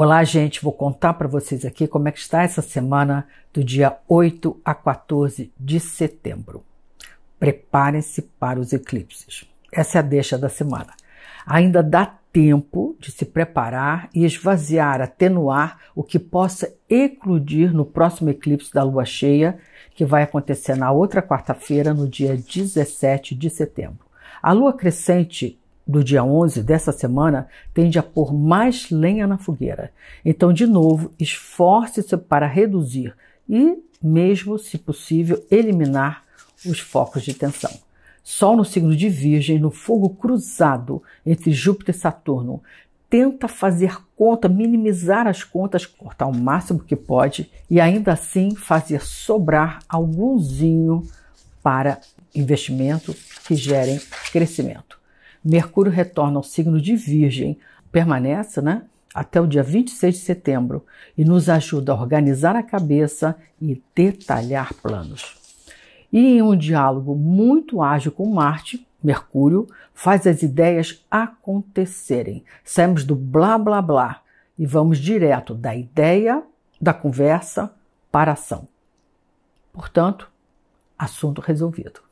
Olá, gente, vou contar para vocês aqui como é que está essa semana do dia 8 a 14 de setembro. Preparem-se para os eclipses. Essa é a deixa da semana. Ainda dá tempo de se preparar e esvaziar, atenuar o que possa eclodir no próximo eclipse da lua cheia, que vai acontecer na outra quarta-feira, no dia 17 de setembro. A lua crescente do dia 11 dessa semana tende a pôr mais lenha na fogueira. Então, de novo, esforce-se para reduzir e, mesmo se possível, eliminar os focos de tensão. Sol no signo de Virgem, no fogo cruzado entre Júpiter e Saturno, tenta fazer conta, minimizar as contas, cortar o máximo que pode e ainda assim fazer sobrar algumzinho para investimento que gerem crescimento. Mercúrio retorna ao signo de Virgem, permanece né, até o dia 26 de setembro e nos ajuda a organizar a cabeça e detalhar planos. E em um diálogo muito ágil com Marte, Mercúrio faz as ideias acontecerem. Saímos do blá blá blá e vamos direto da ideia, da conversa para a ação. Portanto, assunto resolvido.